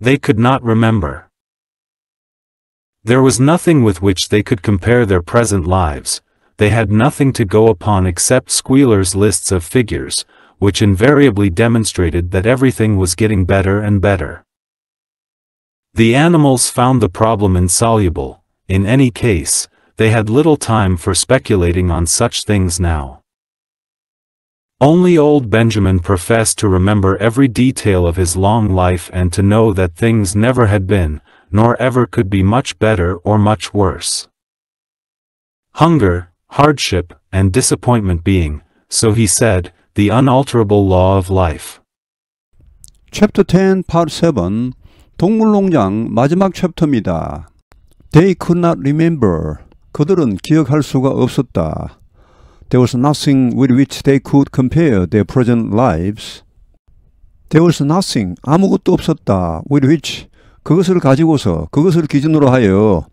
They could not remember. There was nothing with which they could compare their present lives, they had nothing to go upon except Squealer's lists of figures, which invariably demonstrated that everything was getting better and better. The animals found the problem insoluble, in any case, they had little time for speculating on such things now. Only old Benjamin professed to remember every detail of his long life and to know that things never had been, nor ever could be much better or much worse. Hunger, hardship, and disappointment being, so he said, the unalterable law of life. Chapter 10, Part 7 동물농장 마지막 챕터입니다. They could not remember. 그들은 기억할 수가 없었다. There was nothing with which they could compare their present lives. There was nothing, 아무것도 없었다, with which, 그것을 가지고서, 그것을 기준으로 하여,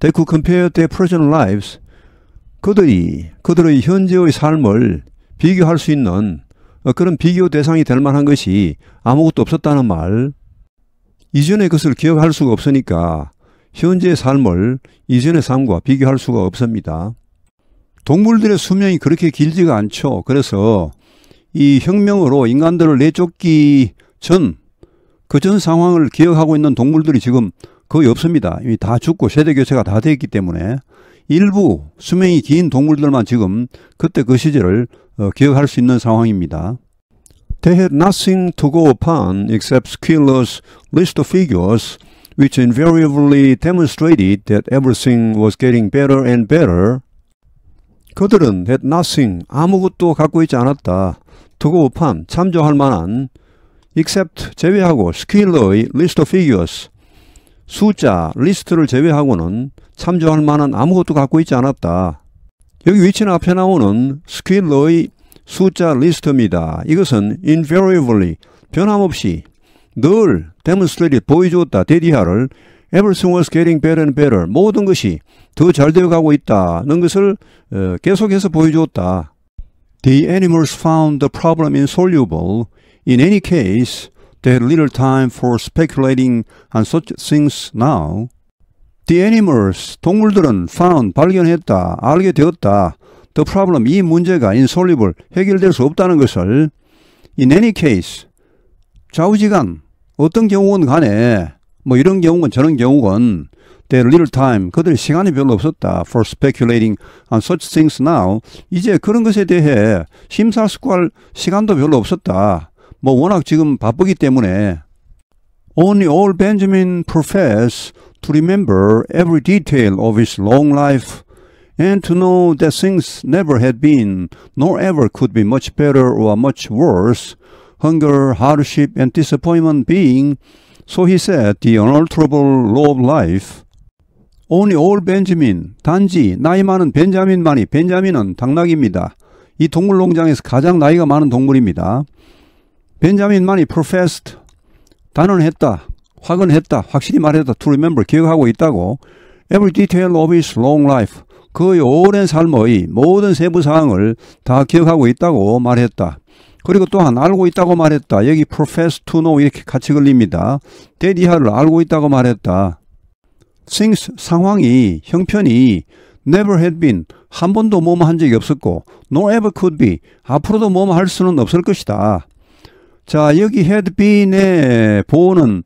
they could compare their present lives. 그들이, 그들의 현재의 삶을 비교할 수 있는 그런 비교 대상이 될 만한 것이 아무것도 없었다는 말. 이전의 것을 기억할 수가 없으니까 현재의 삶을 이전의 삶과 비교할 수가 없습니다. 동물들의 수명이 그렇게 길지가 않죠. 그래서 이 혁명으로 인간들을 내쫓기 전, 그 전 상황을 기억하고 있는 동물들이 지금 거의 없습니다. 이미 다 죽고 세대 교체가 다 되어 있기 때문에 일부 수명이 긴 동물들만 지금 그때 그 시절을 어, 기억할 수 있는 상황입니다. They had nothing to go upon except Schiller's list of figures, which invariably demonstrated that everything was getting better and better 그들은 had nothing, 아무것도 갖고 있지 않았다. 두고판 참조할 만한 except 제외하고 skill의 list of figures 숫자 리스트를 제외하고는 참조할 만한 아무것도 갖고 있지 않았다. 여기 위치는 앞에 나오는 i l l 의 숫자 i s t 입니다 이것은 invariably 변함없이 늘 demonstrated 보여주었다. 대디하를 everything was getting better and better 모든 것이 더잘 되어가고 있다는 것을 계속해서 보여주었다. The animals found the problem insoluble. In any case, they had little time for speculating on such things now. The animals, 동물들은 found, 발견했다, 알게 되었다. The problem, 이 문제가 insoluble, 해결될 수 없다는 것을 In any case, 좌우지간, 어떤 경우건 간에 뭐 이런 경우건 저런 경우건 Their little time. 그들이 시간이 별로 없었다. For speculating on such things now. 이제 그런 것에 대해 심사숙고할 시간도 별로 없었다. 뭐 워낙 지금 바쁘기 때문에. Only old Benjamin professed to remember every detail of his long life and to know that things never had been nor ever could be much better or much worse, hunger, hardship, and disappointment being, so he said, the unalterable law of life. Only all Benjamin. 단지 나이 많은 벤자민만이 벤자민은 당나귀입니다. 이 동물 농장에서 가장 나이가 많은 동물입니다. 벤자민만이 professed 단언했다. 확언했다. 확실히 말했다. to remember 기억하고 있다고. every detail of his long life 그의 오랜 삶의 모든 세부 사항을 다 기억하고 있다고 말했다. 그리고 또한 알고 있다고 말했다. 여기 profess to know 이렇게 같이 걸립니다. 대리하를 알고 있다고 말했다. things 상황이 형편이 never had been 한 번도 뭐뭐 한 적이 없었고 nor ever could be 앞으로도 뭐뭐 할 수는 없을 것이다. 자 여기 had been의 보호는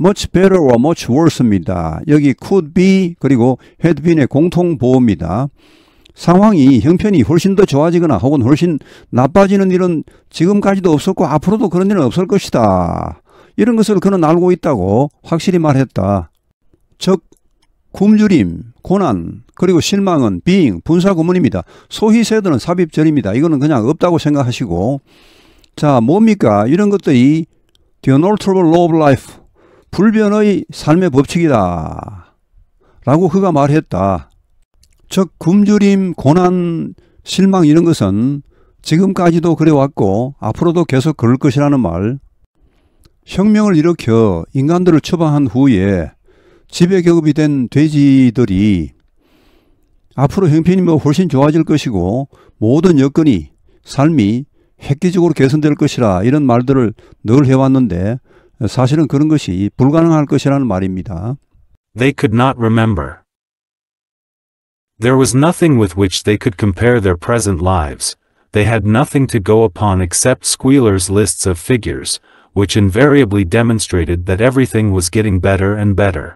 much better or much worse입니다. 여기 could be 그리고 had been의 공통 보호입니다. 상황이 형편이 훨씬 더 좋아지거나 혹은 훨씬 나빠지는 일은 지금까지도 없었고 앞으로도 그런 일은 없을 것이다. 이런 것을 그는 알고 있다고 확실히 말했다. 즉 굶주림, 고난, 그리고 실망은 빙, 분사구문입니다. 소희세도는 삽입절입니다. 이거는 그냥 없다고 생각하시고 자 뭡니까 이런 것들이 The u n a l t a b l e Law of Life 불변의 삶의 법칙이다 라고 그가 말했다. 즉 굶주림, 고난, 실망 이런 것은 지금까지도 그래왔고 앞으로도 계속 그럴 것이라는 말 혁명을 일으켜 인간들을 처방한 후에 지배 계급이 된 돼지들이 앞으로 형편이 뭐 훨씬 좋아질 것이고 모든 여건이 삶이 획기적으로 개선될 것이라 이런 말들을 늘 해왔는데 사실은 그런 것이 불가능할 것이라는 말입니다. They could not remember. There was nothing with which they could compare their present lives. They had nothing to go upon except Squealer's lists of figures, which invariably demonstrated that everything was getting better and better.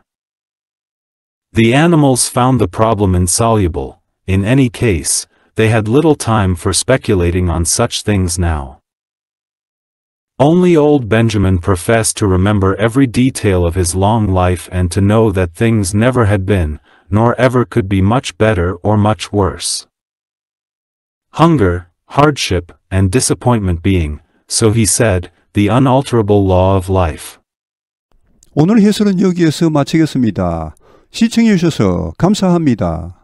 The animals found the problem insoluble, in any case, they had little time for speculating on such things now. Only old Benjamin professed to remember every detail of his long life and to know that things never had been, nor ever could be much better or much worse. Hunger, hardship, and disappointment being, so he said, the unalterable law of life. 오늘 해설은 여기에서 마치겠습니다. 시청해 주셔서 감사합니다.